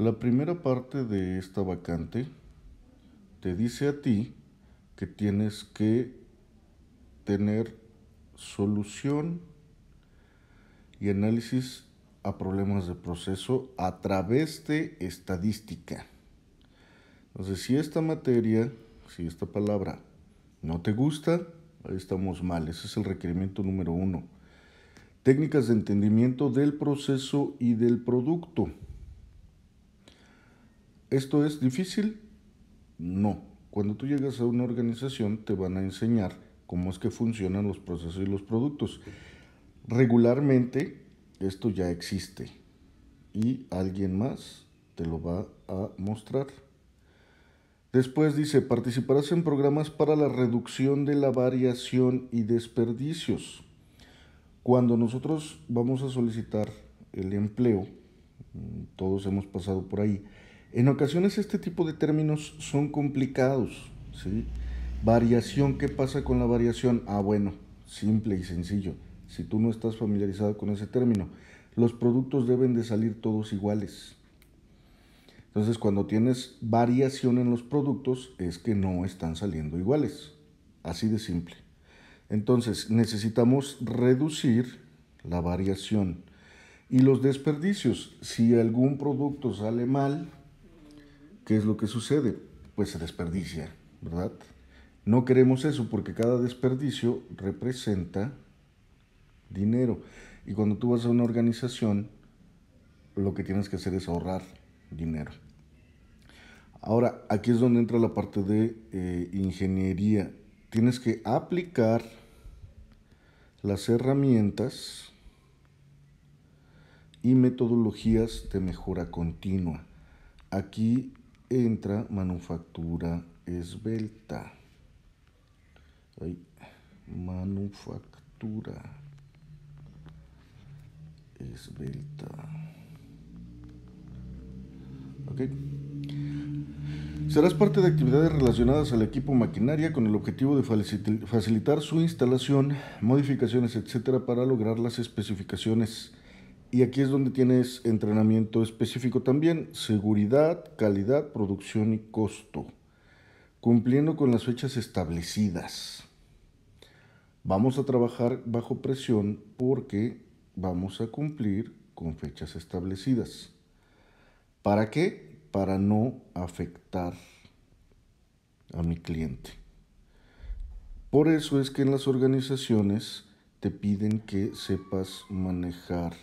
La primera parte de esta vacante te dice a ti que tienes que tener solución y análisis a problemas de proceso a través de estadística. Entonces, si esta materia, si esta palabra no te gusta, ahí estamos mal. Ese es el requerimiento número uno. Técnicas de entendimiento del proceso y del producto. ¿Esto es difícil? No. Cuando tú llegas a una organización te van a enseñar cómo es que funcionan los procesos y los productos. Regularmente esto ya existe y alguien más te lo va a mostrar. Después dice, participarás en programas para la reducción de la variación y desperdicios. Cuando nosotros vamos a solicitar el empleo, mm, todos hemos pasado por ahí, en ocasiones este tipo de términos son complicados. ¿sí? Variación, ¿qué pasa con la variación? Ah, bueno, simple y sencillo. Si tú no estás familiarizado con ese término, los productos deben de salir todos iguales. Entonces, cuando tienes variación en los productos, es que no están saliendo iguales. Así de simple. Entonces, necesitamos reducir la variación. Y los desperdicios, si algún producto sale mal, ¿qué es lo que sucede? Pues se desperdicia, ¿verdad? No queremos eso porque cada desperdicio representa dinero. Y cuando tú vas a una organización, lo que tienes que hacer es ahorrar dinero. Ahora, aquí es donde entra la parte de eh, ingeniería. Tienes que aplicar las herramientas y metodologías de mejora continua. Aquí entra manufactura esbelta. manufactura esbelta. Ok. Serás parte de actividades relacionadas al equipo maquinaria con el objetivo de facilitar su instalación, modificaciones, etcétera, para lograr las especificaciones y aquí es donde tienes entrenamiento específico también, seguridad, calidad, producción y costo, cumpliendo con las fechas establecidas. Vamos a trabajar bajo presión porque vamos a cumplir con fechas establecidas. ¿Para qué? Para no afectar a mi cliente. Por eso es que en las organizaciones te piden que sepas manejar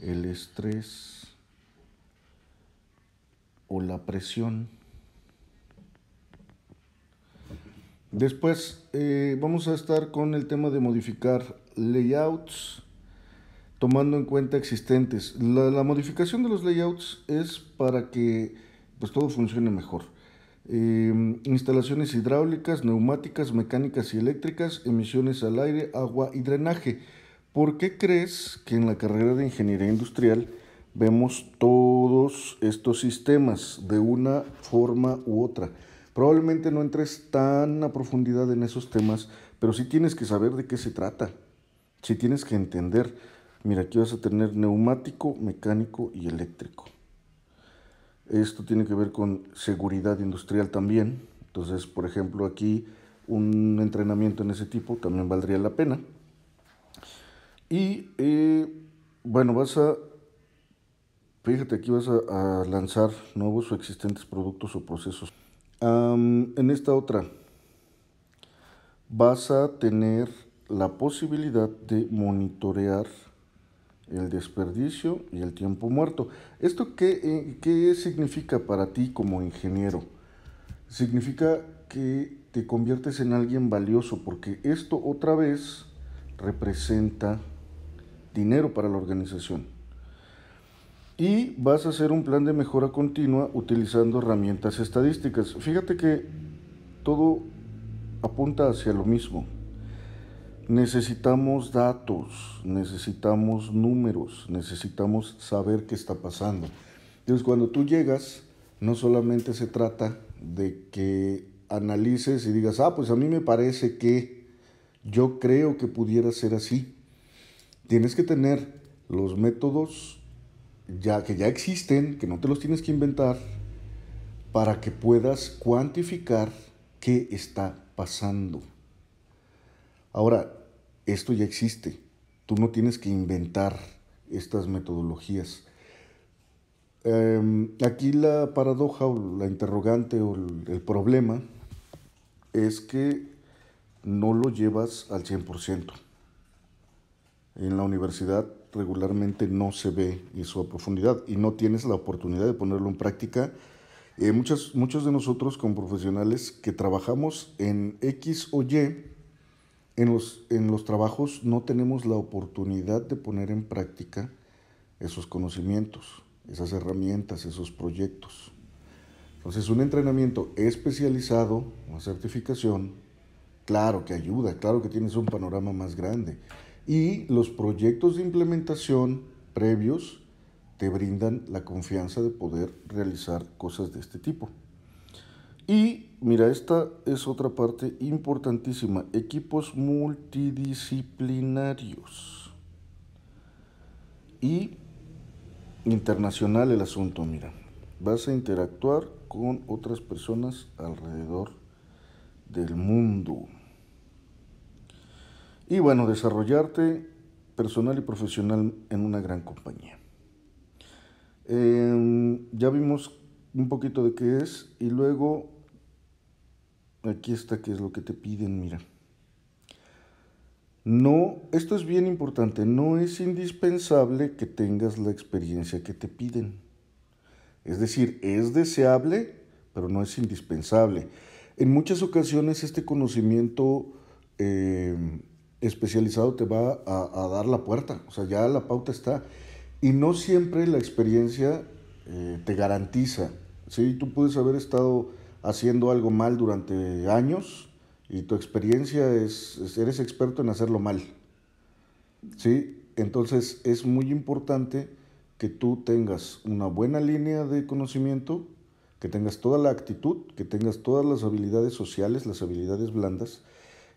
el estrés o la presión. Después eh, vamos a estar con el tema de modificar layouts tomando en cuenta existentes. La, modificación de los layouts es para que pues, todo funcione mejor. Em, instalaciones hidráulicas, neumáticas, mecánicas y eléctricas, emisiones al aire, agua y drenaje. ¿Por qué crees que en la carrera de ingeniería industrial vemos todos estos sistemas de una forma u otra? Probablemente no entres tan a profundidad en esos temas, pero sí tienes que saber de qué se trata. Sí tienes que entender. Mira, aquí vas a tener neumático, mecánico y eléctrico. Esto tiene que ver con seguridad industrial también. Entonces, por ejemplo, aquí un entrenamiento en ese tipo también valdría la pena. Y bueno, vas a, fíjate, aquí vas a, lanzar nuevos o existentes productos o procesos. en esta otra, vas a tener la posibilidad de monitorear el desperdicio y el tiempo muerto. ¿Esto qué, eh, qué, significa para ti como ingeniero? Significa que te conviertes en alguien valioso porque esto otra vez representa dinero para la organización. Y vas a hacer un plan de mejora continua utilizando herramientas estadísticas. Fíjate que todo apunta hacia lo mismo. Necesitamos datos, necesitamos números, necesitamos saber qué está pasando. Entonces cuando tú llegas, no solamente se trata de que analices y digas, ah, pues a mí me parece que yo creo que pudiera ser así. Tienes que tener los métodos ya que ya existen, que no te los tienes que inventar, para que puedas cuantificar qué está pasando. Ahora, esto ya existe. Tú no tienes que inventar estas metodologías. Em, aquí la paradoja o la interrogante o el, el problema es que no lo llevas al 100% en la universidad regularmente no se ve eso a profundidad y no tienes la oportunidad de ponerlo en práctica. Eh, muchas, muchos de nosotros como profesionales que trabajamos en X o Y, en los, en los trabajos no tenemos la oportunidad de poner en práctica esos conocimientos, esas herramientas, esos proyectos. Entonces un entrenamiento especializado, una certificación, claro que ayuda, claro que tienes un panorama más grande y los proyectos de implementación previos te brindan la confianza de poder realizar cosas de este tipo. Y mira, esta es otra parte importantísima, equipos multidisciplinarios. Y internacional el asunto, mira, vas a interactuar con otras personas alrededor del mundo. Y bueno, desarrollarte personal y profesional en una gran compañía. Em, ya vimos un poquito de qué es y luego aquí está qué es lo que te piden, mira. No, esto es bien importante, no es indispensable que tengas la experiencia que te piden. Es decir, es deseable, pero no es indispensable. En muchas ocasiones este conocimiento em, especializado te va a, dar la puerta, o sea, ya la pauta está. Y no siempre la experiencia eh, te garantiza, ¿sí? Tú puedes haber estado haciendo algo mal durante años y tu experiencia es, eres experto en hacerlo mal, ¿sí? Entonces es muy importante que tú tengas una buena línea de conocimiento, que tengas toda la actitud, que tengas todas las habilidades sociales, las habilidades blandas,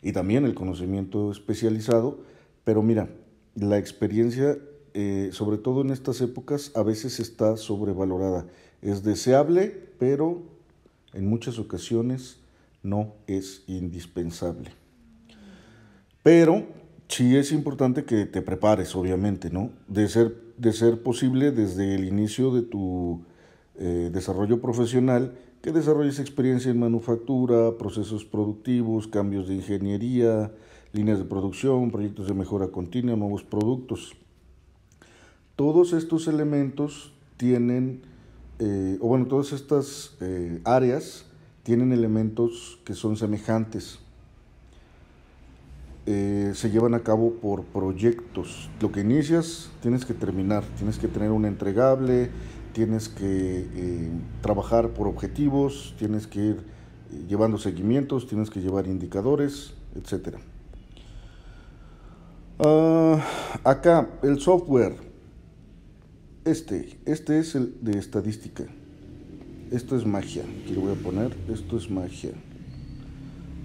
y también el conocimiento especializado, pero mira, la experiencia, eh, sobre todo en estas épocas, a veces está sobrevalorada. Es deseable, pero en muchas ocasiones no es indispensable. Pero sí es importante que te prepares, obviamente, ¿no? De ser, de ser posible desde el inicio de tu eh, desarrollo profesional, que desarrolles experiencia en manufactura, procesos productivos, cambios de ingeniería, líneas de producción, proyectos de mejora continua, nuevos productos. Todos estos elementos tienen, eh, o bueno, todas estas eh, áreas tienen elementos que son semejantes. Eh, se llevan a cabo por proyectos. Lo que inicias tienes que terminar, tienes que tener un entregable, tienes que eh, trabajar por objetivos, tienes que ir eh, llevando seguimientos, tienes que llevar indicadores, etc. Ah, acá, el software. Este, este es el de estadística. Esto es magia, aquí le voy a poner, esto es magia.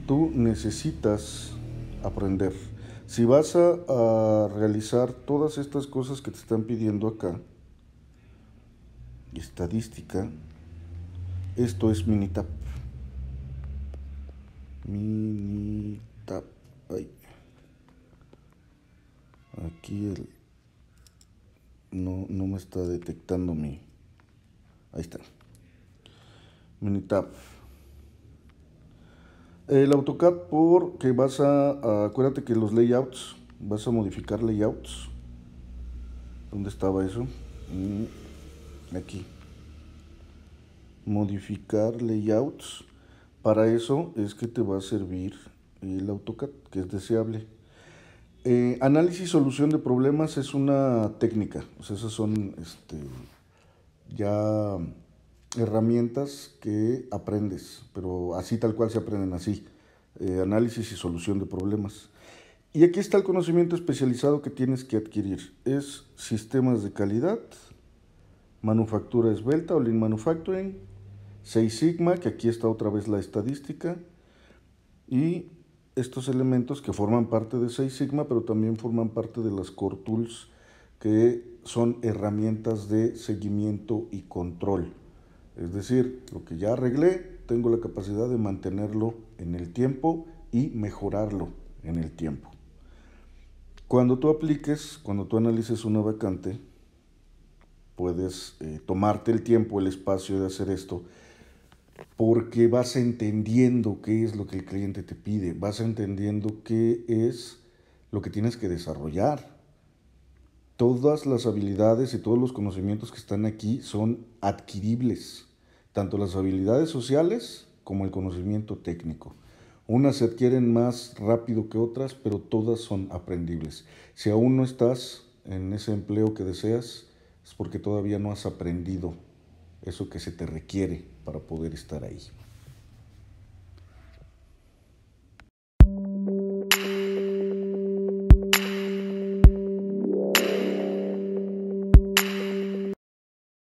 Tú necesitas aprender. Si vas a realizar todas estas cosas que te están pidiendo acá, estadística. Esto es mini tap Ay. Aquí el no, no me está detectando mi. Ahí está. tap El AutoCAD porque vas a, acuérdate que los layouts, vas a modificar layouts. ¿Dónde estaba eso? Mm aquí. Modificar layouts. Para eso es que te va a servir el AutoCAD, que es deseable. Eh, análisis y solución de problemas es una técnica. esas son este, ya herramientas que aprendes, pero así tal cual se aprenden así. Eh, análisis y solución de problemas. Y aquí está el conocimiento especializado que tienes que adquirir. Es sistemas de calidad, Manufactura esbelta o Lean Manufacturing, 6 Sigma, que aquí está otra vez la estadística, y estos elementos que forman parte de 6 Sigma, pero también forman parte de las Core Tools, que son herramientas de seguimiento y control. Es decir, lo que ya arreglé, tengo la capacidad de mantenerlo en el tiempo y mejorarlo en el tiempo. Cuando tú apliques, cuando tú analices una vacante, puedes eh, tomarte el tiempo, el espacio de hacer esto, porque vas entendiendo qué es lo que el cliente te pide, vas entendiendo qué es lo que tienes que desarrollar. Todas las habilidades y todos los conocimientos que están aquí son adquiribles, tanto las habilidades sociales como el conocimiento técnico. Unas se adquieren más rápido que otras, pero todas son aprendibles. Si aún no estás en ese empleo que deseas, es porque todavía no has aprendido eso que se te requiere para poder estar ahí.